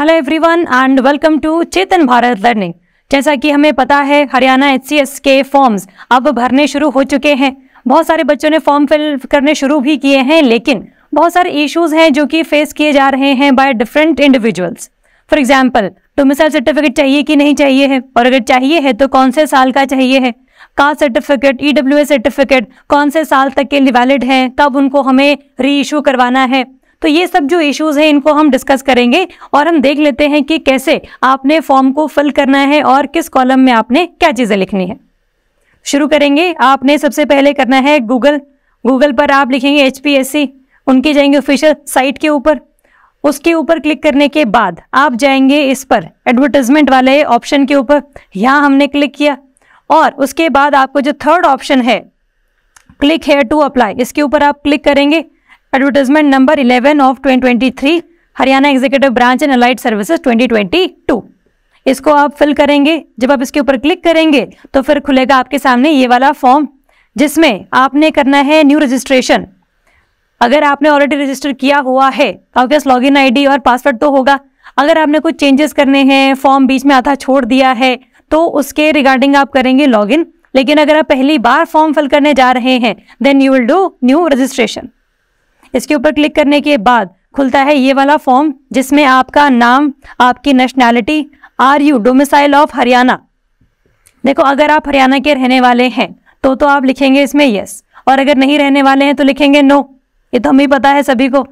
hello everyone and welcome to Chetan Bharat learning जैसा कि हमें पता है हरियाणा एच के फॉर्म्स अब भरने शुरू हो चुके हैं बहुत सारे बच्चों ने फॉर्म फिल करने शुरू भी किए हैं लेकिन बहुत सारे इश्यूज हैं जो कि फेस किए जा रहे हैं by different individuals for example domicile certificate चाहिए कि नहीं चाहिए है और अगर चाहिए है तो कौन से साल का चाहिए है का सर्टिफिकेट ई सर्टिफिकेट कौन से साल तक के लिए वैलिड है कब उनको हमें री इशू करवाना है तो ये सब जो इश्यूज हैं इनको हम डिस्कस करेंगे और हम देख लेते हैं कि कैसे आपने फॉर्म को फिल करना है और किस कॉलम में आपने क्या चीज़ें लिखनी है शुरू करेंगे आपने सबसे पहले करना है गूगल गूगल पर आप लिखेंगे एच उनकी जाएंगे ऑफिशियल साइट के ऊपर उसके ऊपर क्लिक करने के बाद आप जाएंगे इस पर एडवर्टाइजमेंट वाले ऑप्शन के ऊपर यहाँ हमने क्लिक किया और उसके बाद आपको जो थर्ड ऑप्शन है क्लिक हेयर टू अप्लाई इसके ऊपर आप क्लिक करेंगे advertisement number 11 of 2023 Haryana executive branch and allied services 2022 इसको आप फिल करेंगे जब आप इसके ऊपर क्लिक करेंगे तो फिर खुलेगा आपके सामने ये वाला फॉर्म जिसमें आपने करना है न्यू रजिस्ट्रेशन अगर आपने ऑलरेडी रजिस्टर किया हुआ है तो आपके इन आईडी और पासवर्ड तो होगा अगर आपने कुछ चेंजेस करने हैं फॉर्म बीच में आधा छोड़ दिया है तो उसके रिगार्डिंग आप करेंगे लॉगिन लेकिन अगर आप पहली बार फॉर्म फिल करने जा रहे हैं then you will do new registration इसके ऊपर क्लिक करने के बाद खुलता है ये वाला फॉर्म जिसमें आपका नाम आपकी nationality are you domicile of Haryana देखो अगर आप हरियाणा के रहने वाले हैं तो तो आप लिखेंगे इसमें यस और अगर नहीं रहने वाले हैं तो लिखेंगे नो ये तो हमें पता है सभी को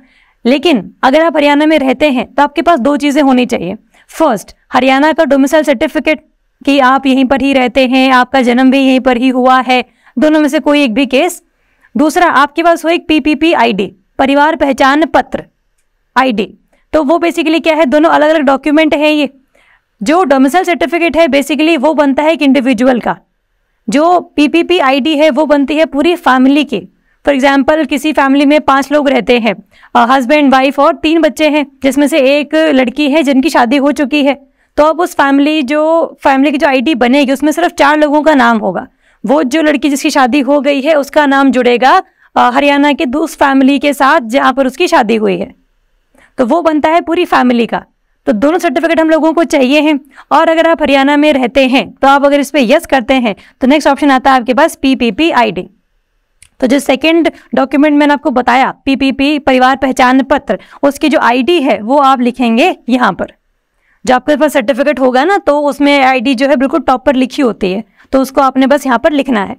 लेकिन अगर आप हरियाणा में रहते हैं तो आपके पास दो चीज़ें होनी चाहिए फर्स्ट हरियाणा का डोमिसाइल सर्टिफिकेट कि आप यहीं पर ही रहते हैं आपका जन्म भी यहीं पर ही हुआ है दोनों में से कोई एक भी केस दूसरा आपके पास हो एक पीपीपी आईडी परिवार पहचान पत्र आईडी तो वो बेसिकली क्या है दोनों अलग अलग डॉक्यूमेंट हैं ये जो डोमिसल सर्टिफिकेट है बेसिकली वो बनता है एक इंडिविजुअल का जो पीपीपी आईडी है वो बनती है पूरी फैमिली की फॉर एग्जाम्पल किसी फैमिली में पांच लोग रहते हैं हस्बैंड वाइफ और तीन बच्चे हैं जिसमें से एक लड़की है जिनकी शादी हो चुकी है तो अब उस फैमिली जो फैमिली की जो आईडी बनेगी उसमें सिर्फ चार लोगों का नाम होगा वो जो लड़की जिसकी शादी हो गई है उसका नाम जुड़ेगा हरियाणा के दूस फैमिली के साथ जहाँ पर उसकी शादी हुई है तो वो बनता है पूरी फैमिली का तो दोनों सर्टिफिकेट हम लोगों को चाहिए हैं और अगर आप हरियाणा में रहते हैं तो आप अगर इस पर यस करते हैं तो नेक्स्ट ऑप्शन आता है आपके पास P P P I D तो जो सेकंड डॉक्यूमेंट मैंने आपको बताया पीपीपी परिवार पहचान पत्र उसकी जो आईडी है वो आप लिखेंगे यहाँ पर जो आपके पास सर्टिफिकेट होगा ना तो उसमें आई जो है बिल्कुल टॉप पर लिखी होती है तो उसको आपने बस यहाँ पर लिखना है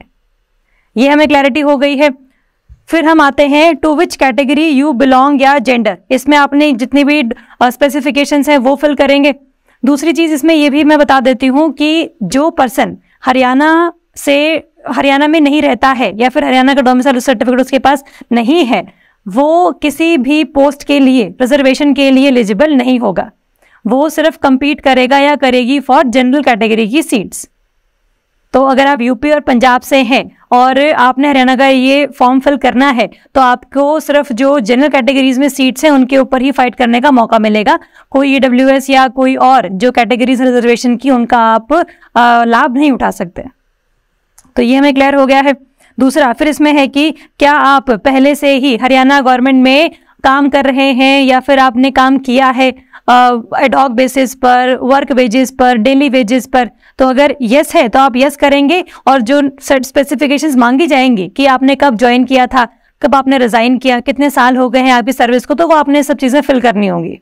ये हमें क्लैरिटी हो गई है फिर हम आते हैं to which category you belong या जेंडर इसमें आपने जितनी भी स्पेसिफिकेशंस हैं वो फिल करेंगे दूसरी चीज़ इसमें ये भी मैं बता देती हूँ कि जो पर्सन हरियाणा से हरियाणा में नहीं रहता है या फिर हरियाणा का डोमिसाइल सर्टिफिकेट उसके पास नहीं है वो किसी भी पोस्ट के लिए रिजर्वेशन के लिए एलिजिबल नहीं होगा वो सिर्फ कंपीट करेगा या करेगी फॉर जनरल कैटेगरी की सीट्स तो अगर आप यूपी और पंजाब से हैं और आपने हरियाणा का ये फॉर्म फिल करना है तो आपको सिर्फ जो जनरल कैटेगरीज में सीट्स हैं उनके ऊपर ही फाइट करने का मौका मिलेगा कोई ई e या कोई और जो कैटेगरीज रिजर्वेशन की उनका आप लाभ नहीं उठा सकते तो ये हमें क्लियर हो गया है दूसरा फिर इसमें है कि क्या आप पहले से ही हरियाणा गवर्नमेंट में काम कर रहे हैं या फिर आपने काम किया है एडॉक बेसिस पर वर्क वेजेस पर डेली वेजेस पर तो अगर यस है तो आप यस करेंगे और जो स्पेसिफिकेशंस मांगी जाएंगी कि आपने कब ज्वाइन किया था कब आपने रिज़ाइन किया कितने साल हो गए हैं आपकी सर्विस को तो वो आपने सब चीज़ें फिल करनी होंगी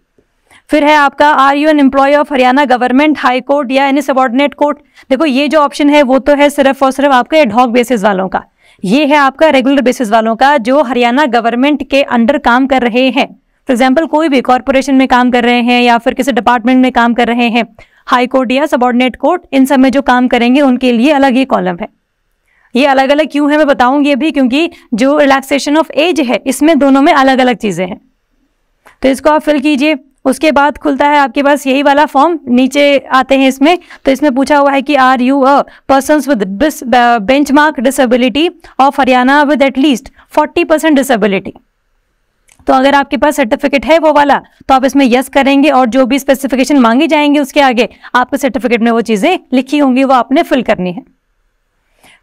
फिर है आपका are you an employ of Haryana government high court या एनी सबॉर्डिनेट कोर्ट देखो ये जो ऑप्शन है वो तो है सिर्फ और सिर्फ आपके एडॉक बेसिस वालों का ये है आपका रेगुलर बेसिस वालों का जो हरियाणा गवर्नमेंट के अंडर काम कर रहे हैं फॉर एग्जाम्पल कोई भी कॉरपोरेशन में काम कर रहे हैं या फिर किसी डिपार्टमेंट में काम कर रहे हैं हाई कोर्ट या सबॉर्डिनेट कोर्ट इन सब में जो काम करेंगे उनके लिए अलग ही कॉलम है ये अलग अलग क्यों है मैं बताऊंगी अभी क्योंकि जो रिलैक्सेशन ऑफ एज है इसमें दोनों में अलग अलग चीज़ें हैं तो इसको आप फिल कीजिए उसके बाद खुलता है आपके पास यही वाला फॉर्म नीचे आते हैं इसमें तो इसमें पूछा हुआ है कि are you a person with benchmark disability of Haryana with at least forty percent disability तो अगर आपके पास सर्टिफिकेट है वो वाला तो आप इसमें यस करेंगे और जो भी स्पेसिफिकेशन मांगी जाएंगे उसके आगे आपके सर्टिफिकेट में वो चीज़ें लिखी होंगी वो आपने फिल करनी है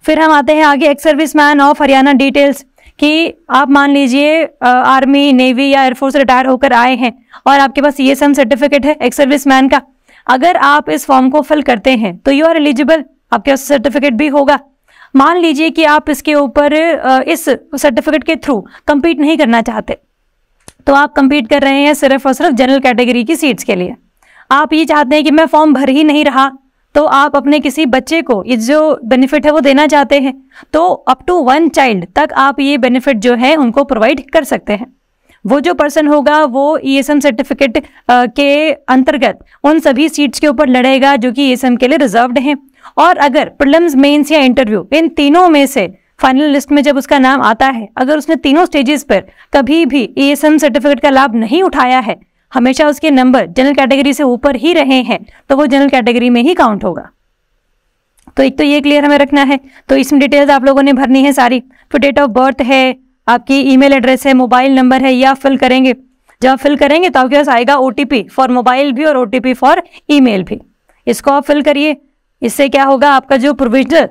फिर हम आते हैं आगे ex service man of Haryana details कि आप मान लीजिए आर्मी नेवी या एयरफोर्स रिटायर होकर आए हैं और आपके पास ई सर्टिफिकेट है एक्स सर्विस मैन का अगर आप इस फॉर्म को फिल करते हैं तो यू आर एलिजिबल आपके पास सर्टिफिकेट भी होगा मान लीजिए कि आप इसके ऊपर इस सर्टिफिकेट के थ्रू कम्पीट नहीं करना चाहते तो आप कम्पीट कर रहे हैं सिर्फ और सिर्फ जनरल कैटेगरी की सीट्स के लिए आप ये चाहते हैं कि मैं फॉर्म भर ही नहीं रहा तो आप अपने किसी बच्चे को ये जो बेनिफिट है वो देना चाहते हैं तो अप टू वन चाइल्ड तक आप ये बेनिफिट जो है उनको प्रोवाइड कर सकते हैं वो जो पर्सन होगा वो ई एस एम सर्टिफिकेट के अंतर्गत उन सभी सीट्स के ऊपर लड़ेगा जो कि ई एस एम के लिए रिजर्व्ड हैं और अगर प्रलम्स मेंस या इंटरव्यू इन तीनों में से फाइनल लिस्ट में जब उसका नाम आता है अगर उसने तीनों स्टेजेस पर कभी भी ई एस एम सर्टिफिकेट का लाभ नहीं उठाया है हमेशा उसके नंबर जनरल कैटेगरी से ऊपर ही रहे हैं तो वो जनरल कैटेगरी में ही काउंट होगा तो एक तो ये क्लियर हमें रखना है तो इसमें डिटेल्स आप लोगों ने भरनी है सारी तो डेट ऑफ बर्थ है आपकी ईमेल एड्रेस है मोबाइल नंबर है या आप फिल करेंगे जब फिल करेंगे तो आपके पास आएगा ओ फॉर मोबाइल भी और ओ फॉर ई भी इसको आप फिल करिए इससे क्या होगा आपका जो प्रोविजनल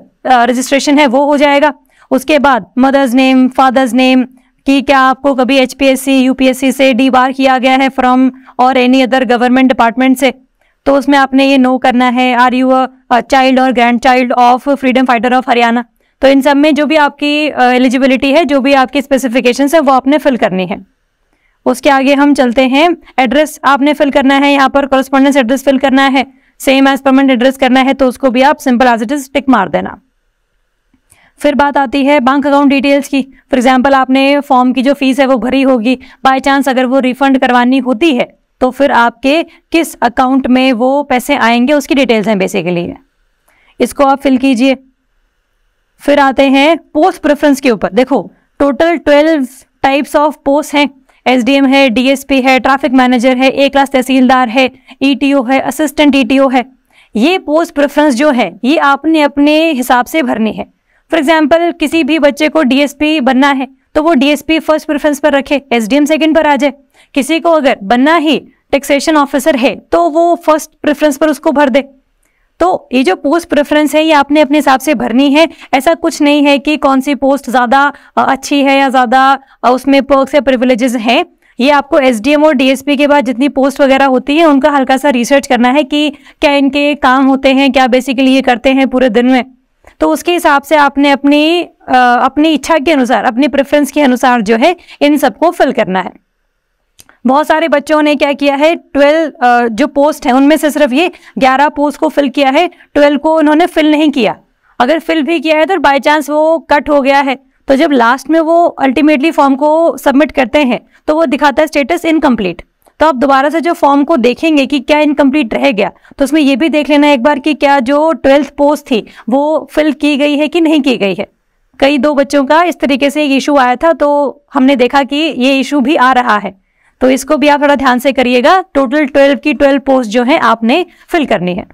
रजिस्ट्रेशन है वो हो जाएगा उसके बाद मदर्स नेम फादर्स नेम कि क्या आपको कभी एचपीएससी यूपीएससी से डी बार किया गया है फ्रॉम और एनी अदर गवर्नमेंट डिपार्टमेंट से तो उसमें आपने ये नो करना है आर यू अ चाइल्ड और grand child of freedom fighter of Haryana तो इन सब में जो भी आपकी एलिजिबिलिटी uh, है जो भी आपकी स्पेसिफिकेशन है वो आपने फिल करनी है उसके आगे हम चलते हैं एड्रेस आपने फिल करना है यहाँ पर कॉरस्पॉन्डेंस एड्रेस फिल करना है सेम एज परमानेंट एड्रेस करना है तो उसको भी आप simple as it is tick मार देना फिर बात आती है बैंक अकाउंट डिटेल्स की फॉर एग्जाम्पल आपने फॉर्म की जो फीस है वो भरी होगी बाय चांस अगर वो रिफंड करवानी होती है तो फिर आपके किस अकाउंट में वो पैसे आएंगे उसकी डिटेल्स हैं बेसिकली इसको आप फिल कीजिए फिर आते हैं पोस्ट प्रेफरेंस के ऊपर देखो total twelve types of post हैं एसडीएम है डीएसपी है ट्रैफिक मैनेजर है ए क्लास तहसीलदार है ईटीओ e है असिस्टेंट ईटीओ e है ये पोस्ट प्रेफरेंस जो है ये आपने अपने हिसाब से भरनी है फॉर एग्जाम्पल किसी भी बच्चे को डीएसपी बनना है तो वो डीएसपी फर्स्ट प्रेफरेंस पर रखे एसडीएम सेकंड पर आ जाए किसी को अगर बनना ही टैक्सेशन ऑफिसर है तो वो फर्स्ट प्रेफरेंस पर उसको भर दे तो ये जो पोस्ट प्रेफरेंस है ये आपने अपने हिसाब से भरनी है ऐसा कुछ नहीं है कि कौन सी पोस्ट ज़्यादा अच्छी है या ज़्यादा उसमें पर्कस या प्रिविलेजेस हैं ये आपको एसडीएम और डीएसपी के बाद जितनी पोस्ट वगैरह होती है उनका हल्का सा रिसर्च करना है कि क्या इनके काम होते हैं क्या बेसिकली ये करते हैं पूरे दिन में तो उसके हिसाब से आपने अपनी आ, अपनी इच्छा के अनुसार अपनी प्रेफरेंस के अनुसार जो है इन सबको फिल करना है बहुत सारे बच्चों ने क्या किया है ट्वेल्व जो पोस्ट है उनमें से सिर्फ ये ग्यारह पोस्ट को फिल किया है ट्वेल्व को उन्होंने फिल नहीं किया अगर फिल भी किया है तो बाय चांस वो कट हो गया है तो जब लास्ट में वो अल्टीमेटली फॉर्म को सबमिट करते हैं तो वो दिखाता है स्टेटस इनकम्प्लीट तो आप दोबारा से जो फॉर्म को देखेंगे कि क्या इनकम्प्लीट रह गया तो उसमें यह भी देख लेना एक बार कि क्या जो ट्वेल्थ पोस्ट थी वो फिल की गई है कि नहीं की गई है कई दो बच्चों का इस तरीके से एक इशू आया था तो हमने देखा कि ये इशू भी आ रहा है तो इसको भी आप थोड़ा ध्यान से करिएगा टोटल ट्वेल्व की ट्वेल्व पोस्ट जो है आपने फिल करनी है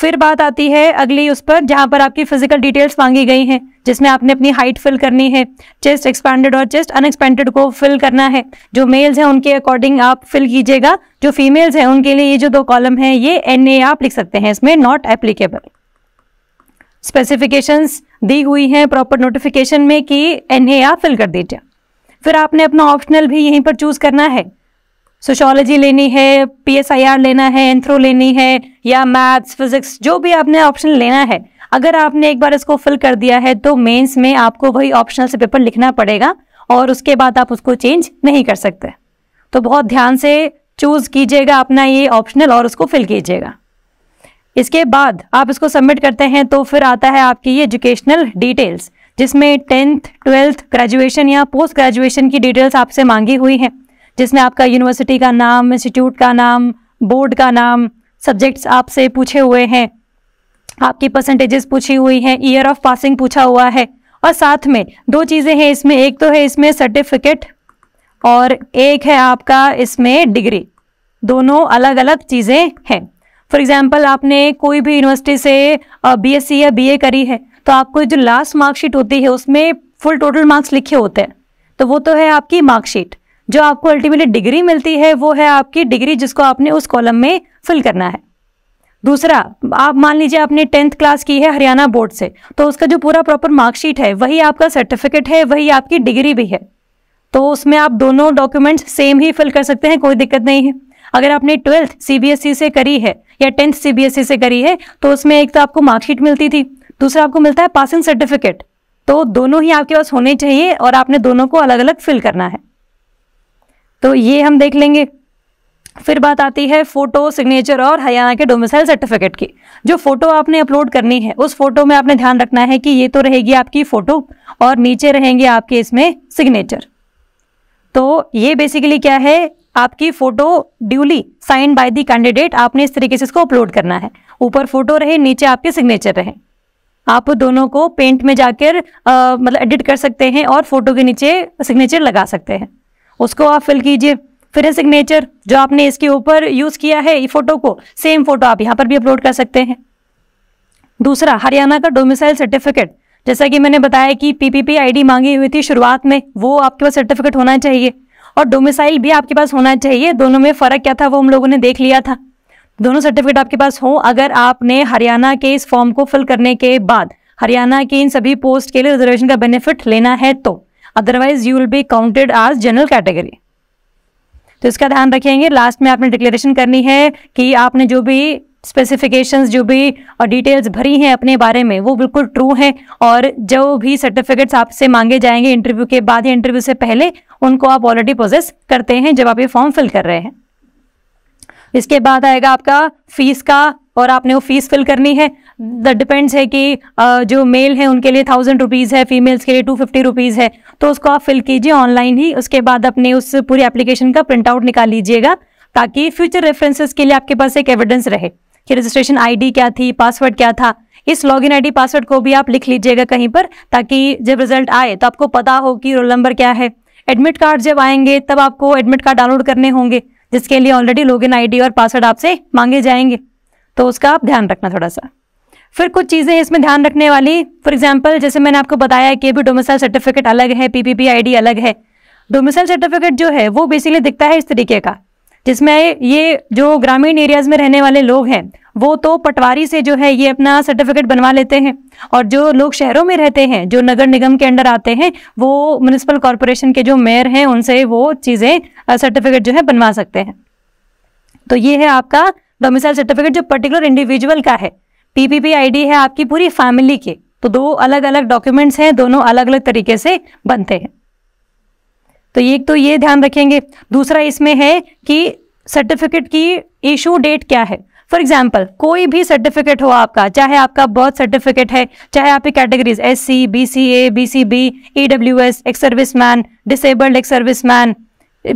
फिर बात आती है अगली उस पर जहाँ पर आपकी फिजिकल डिटेल्स मांगी गई हैं जिसमें आपने अपनी हाइट फिल करनी है चेस्ट एक्सपैंडेड और चेस्ट अनएक्सपेंडेड को फिल करना है जो मेल्स हैं उनके अकॉर्डिंग आप फिल कीजिएगा जो फीमेल्स हैं उनके लिए ये जो दो कॉलम है ये एन आप लिख सकते हैं इसमें नॉट एप्लीकेबल स्पेसिफिकेशंस दी हुई हैं प्रॉपर नोटिफिकेशन में कि एन आप फिल कर दीजिए फिर आपने अपना ऑप्शनल भी यहीं पर चूज करना है सोशोलॉजी लेनी है पीएसआईआर लेना है एंथ्रो लेनी है या मैथ्स फिजिक्स जो भी आपने ऑप्शन लेना है अगर आपने एक बार इसको फिल कर दिया है तो मेंस में आपको वही ऑप्शनल से पेपर लिखना पड़ेगा और उसके बाद आप उसको चेंज नहीं कर सकते तो बहुत ध्यान से चूज कीजिएगा अपना ये ऑप्शनल और उसको फिल कीजिएगा इसके बाद आप इसको सबमिट करते हैं तो फिर आता है आपकी ये एजुकेशनल डिटेल्स जिसमें टेंथ ट्वेल्थ ग्रेजुएशन या पोस्ट ग्रेजुएशन की डिटेल्स आपसे मांगी हुई हैं जिसमें आपका यूनिवर्सिटी का नाम इंस्टीट्यूट का नाम बोर्ड का नाम सब्जेक्ट्स आपसे पूछे हुए हैं आपकी परसेंटेजेस पूछी हुई हैं ईयर ऑफ पासिंग पूछा हुआ है और साथ में दो चीज़ें हैं इसमें एक तो है इसमें सर्टिफिकेट और एक है आपका इसमें डिग्री दोनों अलग अलग चीज़ें हैं फॉर एग्ज़ाम्पल आपने कोई भी यूनिवर्सिटी से बीएससी या बी करी है तो आपको जो लास्ट मार्कशीट होती है उसमें फुल टोटल मार्क्स लिखे होते हैं तो वो तो है आपकी मार्कशीट जो आपको अल्टीमेटली डिग्री मिलती है वो है आपकी डिग्री जिसको आपने उस कॉलम में फिल करना है दूसरा आप मान लीजिए आपने टेंथ क्लास की है हरियाणा बोर्ड से तो उसका जो पूरा प्रॉपर मार्कशीट है वही आपका सर्टिफिकेट है वही आपकी डिग्री भी है तो उसमें आप दोनों डॉक्यूमेंट्स सेम ही फिल कर सकते हैं कोई दिक्कत नहीं है अगर आपने ट्वेल्थ सीबीएसई e से करी है या टेंथ सीबीएसई e से करी है तो उसमें एक तो आपको मार्कशीट मिलती थी दूसरा आपको मिलता है पासिंग सर्टिफिकेट तो दोनों ही आपके पास होने चाहिए और आपने दोनों को अलग अलग फिल करना है तो ये हम देख लेंगे फिर बात आती है फोटो सिग्नेचर और हरियाणा के डोमिसाइल सर्टिफिकेट की जो फोटो आपने अपलोड करनी है उस फोटो में आपने ध्यान रखना है कि ये तो रहेगी आपकी फोटो और नीचे रहेंगे आपके इसमें सिग्नेचर तो ये बेसिकली क्या है आपकी photo duly sign by the candidate आपने इस तरीके से इसको अपलोड करना है ऊपर फोटो रहे नीचे आपके सिग्नेचर रहे आप दोनों को पेंट में जाकर मतलब एडिट कर सकते हैं और फोटो के नीचे सिग्नेचर लगा सकते हैं उसको आप फिल कीजिए फिर सिग्नेचर जो आपने इसके ऊपर यूज़ किया है ई फोटो को सेम फोटो आप यहाँ पर भी अपलोड कर सकते हैं दूसरा हरियाणा का डोमिसाइल सर्टिफिकेट जैसा कि मैंने बताया कि पीपीपी आईडी मांगी हुई थी शुरुआत में वो आपके पास सर्टिफिकेट होना चाहिए और डोमिसाइल भी आपके पास होना चाहिए दोनों में फ़र्क क्या था वो हम लोगों ने देख लिया था दोनों सर्टिफिकेट आपके पास हो अगर आपने हरियाणा के इस फॉर्म को फिल करने के बाद हरियाणा के इन सभी पोस्ट के लिए रिजर्वेशन का बेनिफिट लेना है तो otherwise you will be counted as general category तो इसका ध्यान रखेंगे लास्ट में आपने डिक्लेरेशन करनी है कि आपने जो भी स्पेसिफिकेशंस जो भी और डिटेल्स भरी हैं अपने बारे में वो बिल्कुल ट्रू हैं और जो भी सर्टिफिकेट्स आपसे मांगे जाएंगे इंटरव्यू के बाद या इंटरव्यू से पहले उनको आप ऑलरेडी प्रोसेस करते हैं जब आप ये फॉर्म फिल कर रहे हैं इसके बाद आएगा आपका फीस का और आपने वो फीस फिल करनी है डिपेंड्स है कि जो मेल है उनके लिए थाउजेंड रुपीज़ है फीमेल्स के लिए टू फिफ्टी रुपीज़ है तो उसको आप फिल कीजिए ऑनलाइन ही उसके बाद अपने उस पूरी एप्लीकेशन का प्रिंट आउट निकाल लीजिएगा ताकि फ्यूचर रेफरेंसेस के लिए आपके पास एक एविडेंस रहे कि रजिस्ट्रेशन आईडी क्या थी पासवर्ड क्या था इस लॉगिन आईडी पासवर्ड को भी आप लिख लीजिएगा कहीं पर ताकि जब रिजल्ट आए तो आपको पता हो कि रोल नंबर क्या है एडमिट कार्ड जब आएंगे तब आपको एडमिट कार्ड डाउनलोड करने होंगे जिसके लिए ऑलरेडी लॉगिन आईडी और पासवर्ड आपसे मांगे जाएंगे तो उसका आप ध्यान रखना थोड़ा सा फिर कुछ चीज़ें इसमें ध्यान रखने वाली फॉर एग्जाम्पल जैसे मैंने आपको बताया कि भी डोमिसाइल सर्टिफिकेट अलग है पीपीपी आईडी अलग है डोमिसाइल सर्टिफिकेट जो है वो बेसिकली दिखता है इस तरीके का जिसमें ये जो ग्रामीण एरियाज में रहने वाले लोग हैं वो तो पटवारी से जो है ये अपना सर्टिफिकेट बनवा लेते हैं और जो लोग शहरों में रहते हैं जो नगर निगम के अंडर आते हैं वो म्यूनिसिपल कॉरपोरेशन के जो मेयर हैं उनसे वो चीज़ें सर्टिफिकेट जो है बनवा सकते हैं तो ये है आपका डोमिसाइल सर्टिफिकेट जो पर्टिकुलर इंडिविजुअल का है पीपीपी आईडी है आपकी पूरी फैमिली की तो दो अलग अलग डॉक्यूमेंट्स हैं दोनों अलग अलग तरीके से बनते हैं तो ये तो ये ध्यान रखेंगे दूसरा इसमें है कि सर्टिफिकेट की इशू डेट क्या है फॉर एग्जाम्पल कोई भी सर्टिफिकेट हो आपका चाहे आपका बर्थ सर्टिफिकेट है चाहे आपकी categories S C B C A B C B E W S ex service man disabled ex service man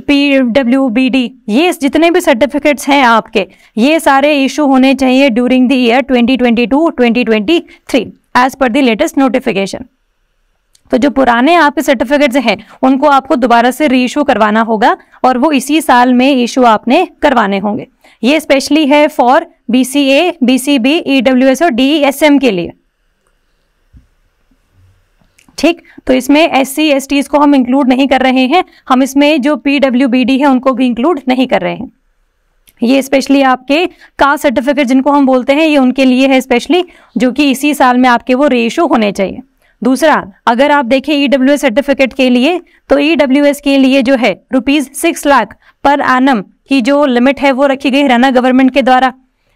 P W B D ये जितने भी सर्टिफिकेट्स हैं आपके ये सारे इशू होने चाहिए during the year 2022 2023 as per the latest notification तो जो पुराने आपके सर्टिफिकेट्स हैं उनको आपको दोबारा से री इशू करवाना होगा और वो इसी साल में इशू आपने करवाने होंगे ये स्पेशली है for B C A B C B E W S और डी एस एम के लिए ठीक तो इसमें एस सी एस टी इसको हम इंक्लूड नहीं कर रहे हैं हम इसमें जो पी डब्ल्यू बी डी है उनको भी इंक्लूड नहीं कर रहे हैं ये स्पेशली आपके कास्ट सर्टिफिकेट जिनको हम बोलते हैं ये उनके लिए है स्पेशली जो कि इसी साल में आपके वो रेशो होने चाहिए दूसरा अगर आप देखें ई डब्ल्यू एस सर्टिफिकेट के लिए तो ई डब्ल्यू एस के लिए जो है rupees six lakh per annum की जो लिमिट है वो रखी गई हरियाणा गवर्नमेंट के द्वारा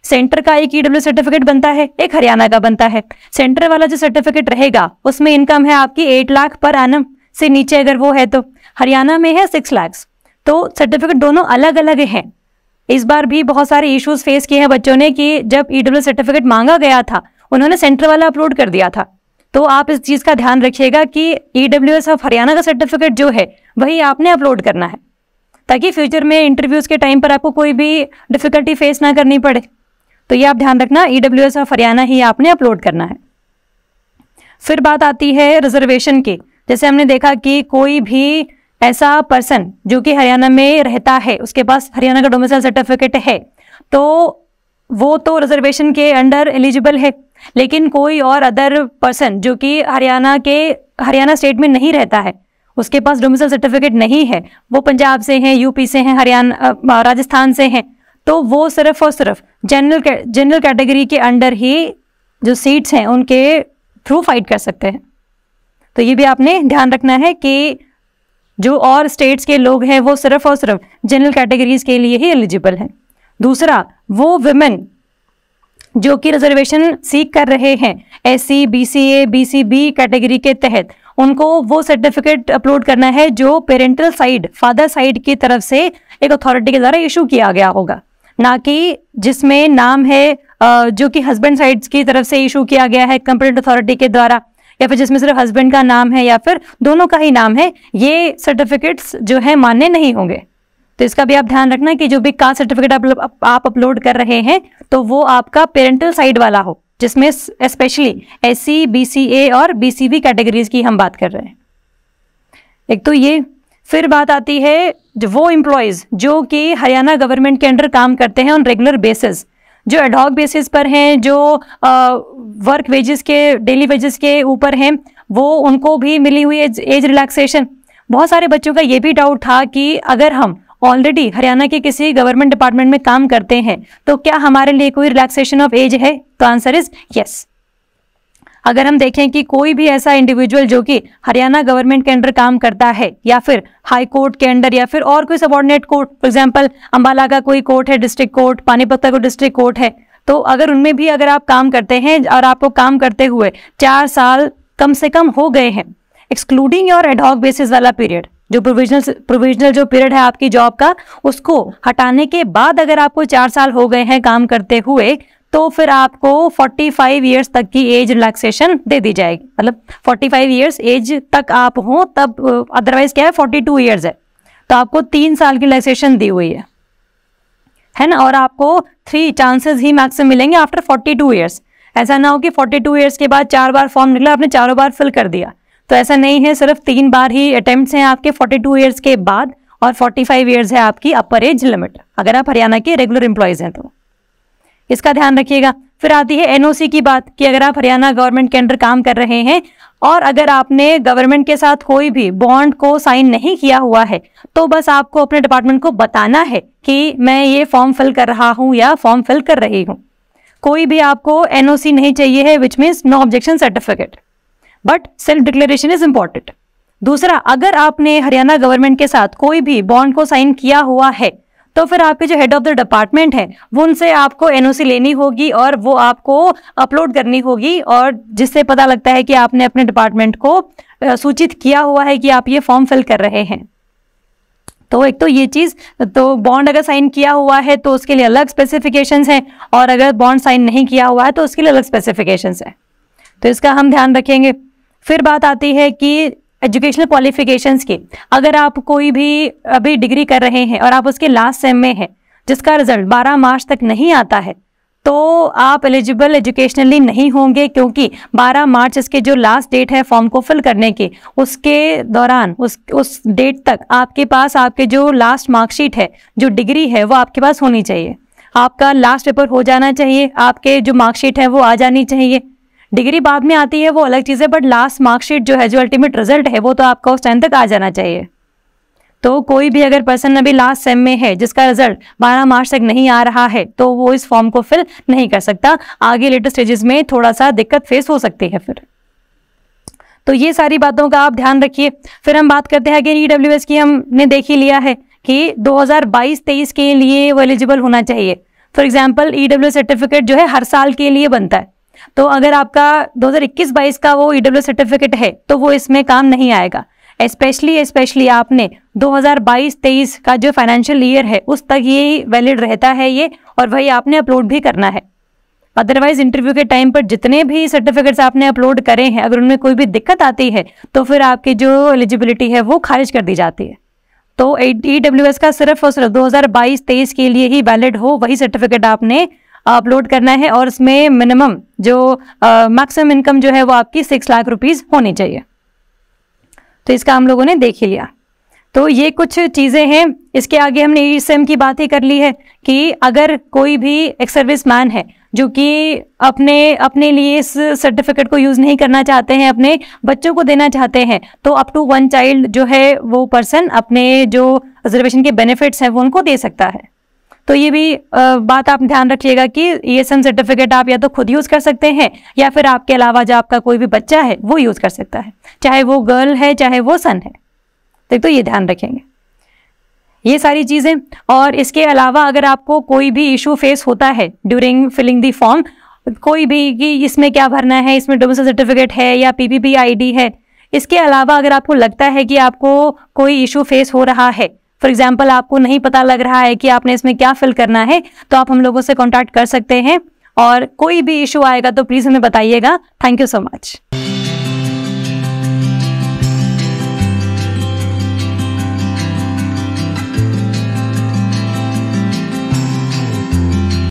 सेंटर का एक ईडब्ल्यू e सर्टिफिकेट बनता है एक हरियाणा का बनता है सेंटर वाला जो सर्टिफिकेट रहेगा उसमें इनकम है आपकी एट लाख पर एनम से नीचे अगर वो है तो हरियाणा में है सिक्स लैक्स तो सर्टिफिकेट दोनों अलग अलग हैं इस बार भी बहुत सारे इश्यूज फेस किए हैं बच्चों ने कि जब ईडब्ल्यू e सर्टिफिकेट मांगा गया था उन्होंने सेंटर वाला अपलोड कर दिया था तो आप इस चीज़ का ध्यान रखिएगा कि E W S of Haryana का सर्टिफिकेट जो है वही आपने अपलोड करना है ताकि फ्यूचर में इंटरव्यूज़ के टाइम पर आपको कोई भी डिफ़िकल्टी फेस ना करनी पड़े तो ये आप ध्यान रखना E W S of Haryana ही आपने अपलोड करना है फिर बात आती है रिजर्वेशन की जैसे हमने देखा कि कोई भी ऐसा पर्सन जो कि हरियाणा में रहता है उसके पास हरियाणा का डोमिसाइल सर्टिफिकेट है तो वो तो रिजर्वेशन के अंडर एलिजिबल है लेकिन कोई और अदर पर्सन जो कि हरियाणा के हरियाणा स्टेट में नहीं रहता है उसके पास डोमिसाइल सर्टिफिकेट नहीं है वो पंजाब से हैं यूपी से हैं हरियाणा राजस्थान से हैं तो वो सिर्फ और सिर्फ जनरल जनरल कैटेगरी के अंडर ही जो सीट्स हैं उनके थ्रू फाइट कर सकते हैं तो ये भी आपने ध्यान रखना है कि जो और स्टेट्स के लोग हैं वो सिर्फ और सिर्फ जनरल कैटेगरीज के लिए ही एलिजिबल हैं दूसरा वो वुमेन जो कि रिजर्वेशन सीख कर रहे हैं S C B C A B C B category के तहत उनको वो सर्टिफिकेट अपलोड करना है जो पेरेंटल साइड फादर साइड की तरफ से एक अथॉरिटी के द्वारा इशू किया गया होगा ना कि जिसमें नाम है जो कि हस्बैंड साइड्स की तरफ से इशू किया गया है कंप्लेंट अथॉरिटी के द्वारा या फिर जिसमें सिर्फ हस्बैंड का नाम है या फिर दोनों का ही नाम है ये सर्टिफिकेट्स जो है मान्य नहीं होंगे तो इसका भी आप ध्यान रखना कि जो भी कास्ट सर्टिफिकेट आप, आप अपलोड कर रहे हैं तो वो आपका पेरेंटल साइड वाला हो जिसमें specially S C B C A और बी सी बी कैटेगरीज की हम बात कर रहे हैं एक तो ये फिर बात आती है वो एम्प्लॉयज़ जो कि हरियाणा गवर्नमेंट के अंडर काम करते हैं ऑन रेगुलर बेसिस जो एडॉक बेसिस पर हैं जो वर्क वेजेस के डेली वेजेस के ऊपर हैं वो उनको भी मिली हुई एज, एज रिलैक्सेशन बहुत सारे बच्चों का ये भी डाउट था कि अगर हम ऑलरेडी हरियाणा के किसी गवर्नमेंट डिपार्टमेंट में काम करते हैं तो क्या हमारे लिए कोई रिलैक्सेशन ऑफ एज है तो आंसर इज यस अगर हम देखें कि कोई भी ऐसा इंडिविजुअल जो कि हरियाणा गवर्नमेंट के अंडर काम करता है या फिर हाई कोर्ट के अंडर या फिर और कोई subordinate court for example Ambala का कोई कोर्ट है डिस्ट्रिक्ट कोर्ट पानीपत का कोई डिस्ट्रिक्ट कोर्ट है तो अगर उनमें भी अगर आप काम करते हैं और आपको काम करते हुए चार साल कम से कम हो गए हैं एक्सक्लूडिंग योर एडॉक बेसिस वाला पीरियड जो प्रोविजनल प्रोविजनल जो पीरियड है आपकी जॉब का उसको हटाने के बाद अगर आपको चार साल हो गए हैं काम करते हुए तो फिर आपको 45 ईयर्स तक की एज रिलैक्सेशन दे दी जाएगी मतलब 45 ईयर्स एज तक आप हो तब अदरवाइज क्या है 42 ईयर्स है तो आपको तीन साल की रिलैक्सेशन दी हुई है है ना और आपको थ्री चांसेस ही मैक्सिमम मिलेंगे आफ्टर 42 ईयर्स ऐसा ना हो कि 42 ईयर्स के बाद चार बार फॉर्म निकला आपने चारों बार फिल कर दिया तो ऐसा नहीं है सिर्फ तीन बार ही अटेम्प्ट हैं आपके टू ईयर्स के बाद और 45 ईयर्स है आपकी अपर एज लिमिट अगर आप हरियाणा के रेगुलर एम्प्लॉयज़ हैं तो इसका ध्यान रखिएगा फिर आती है एनओसी की बात कि अगर आप हरियाणा गवर्नमेंट के अंडर काम कर रहे हैं और अगर आपने गवर्नमेंट के साथ कोई भी बॉन्ड को साइन नहीं किया हुआ है तो बस आपको अपने डिपार्टमेंट को बताना है कि मैं ये फॉर्म फिल कर रहा हूँ या फॉर्म फिल कर रही हूँ कोई भी आपको एनओसी नहीं चाहिए है which means no objection certificate but self declaration is important दूसरा अगर आपने हरियाणा गवर्नमेंट के साथ कोई भी बॉन्ड को साइन किया हुआ है तो फिर आपके जो हेड ऑफ द डिपार्टमेंट है वो उनसे आपको एनओसी लेनी होगी और वो आपको अपलोड करनी होगी और जिससे पता लगता है कि आपने अपने डिपार्टमेंट को सूचित किया हुआ है कि आप ये फॉर्म फिल कर रहे हैं तो एक तो ये चीज़ तो बॉन्ड अगर साइन किया हुआ है तो उसके लिए अलग स्पेसिफिकेशंस हैं और अगर बॉन्ड साइन नहीं किया हुआ है तो उसके लिए अलग स्पेसिफिकेशंस हैं तो इसका हम ध्यान रखेंगे फिर बात आती है कि एजुकेशनल क्वालिफिकेशंस की अगर आप कोई भी अभी डिग्री कर रहे हैं और आप उसके लास्ट सेम में हैं जिसका रिजल्ट 12 मार्च तक नहीं आता है तो आप एलिजिबल एजुकेशनली नहीं होंगे क्योंकि 12 मार्च इसके जो लास्ट डेट है फॉर्म को फिल करने के उसके दौरान उस उस डेट तक आपके पास आपके जो लास्ट मार्कशीट है जो डिग्री है वो आपके पास होनी चाहिए आपका लास्ट पेपर हो जाना चाहिए आपके जो मार्कशीट है वो आ जानी चाहिए डिग्री बाद में आती है वो अलग चीज़ है बट लास्ट मार्कशीट जो है जो अल्टीमेट रिजल्ट है वो तो आपका उस टाइम तक आ जाना चाहिए तो कोई भी अगर पर्सन अभी लास्ट सेम में है जिसका रिजल्ट 12 मार्च तक नहीं आ रहा है तो वो इस फॉर्म को फिल नहीं कर सकता आगे लेटर स्टेजेस में थोड़ा सा दिक्कत फेस हो सकती है फिर तो ये सारी बातों का आप ध्यान रखिए फिर हम बात करते हैं अगेन ई e की हमने देख ही लिया है कि 2022-23 के लिए वो एलिजिबल होना चाहिए फॉर एग्जाम्पल ई सर्टिफिकेट जो है हर साल के लिए बनता है तो अगर आपका 2021-22 का वो ईडब्ल्यू e सर्टिफिकेट है तो वो इसमें काम नहीं आएगा स्पेशली स्पेशली आपने 2022-23 का जो फाइनेंशियल ईयर है उस तक ये वैलिड रहता है ये और वही आपने अपलोड भी करना है अदरवाइज इंटरव्यू के टाइम पर जितने भी सर्टिफिकेट्स आपने अपलोड करे हैं अगर उनमें कोई भी दिक्कत आती है तो फिर आपकी जो एलिजिबिलिटी है वो खारिज कर दी जाती है तो ई e एस का सिर्फ और सिर्फ 2022-23 के लिए ही वैलिड हो वही सर्टिफिकेट आपने अपलोड करना है और उसमें मिनिमम जो मैक्सिमम इनकम जो है वो आपकी सिक्स लाख रुपीज़ होनी चाहिए तो इसका हम लोगों ने देख ही लिया तो ये कुछ चीज़ें हैं इसके आगे हमने ई e सेम की बात ही कर ली है कि अगर कोई भी एक सर्विस मैन है जो कि अपने अपने लिए इस सर्टिफिकेट को यूज़ नहीं करना चाहते हैं अपने बच्चों को देना चाहते हैं तो अप टू वन चाइल्ड जो है वो पर्सन अपने जो रिजर्वेशन के बेनिफिट्स हैं वो उनको दे सकता है तो ये भी बात आप ध्यान रखिएगा कि ई सर्टिफिकेट आप या तो खुद यूज़ कर सकते हैं या फिर आपके अलावा जो आपका कोई भी बच्चा है वो यूज़ कर सकता है चाहे वो गर्ल है चाहे वो सन है तो, तो ये ध्यान रखेंगे ये सारी चीज़ें और इसके अलावा अगर आपको कोई भी इशू फेस होता है ड्यूरिंग फिलिंग दी फॉर्म कोई भी कि इसमें क्या भरना है इसमें डोमिस सर्टिफिकेट है या पीपीपी आईडी है इसके अलावा अगर आपको लगता है कि आपको कोई इशू फेस हो रहा है फॉर एग्जाम्पल आपको नहीं पता लग रहा है कि आपने इसमें क्या फिल करना है तो आप हम लोगों से कॉन्टैक्ट कर सकते हैं और कोई भी इशू आएगा तो प्लीज़ हमें बताइएगा थैंक यू सो मच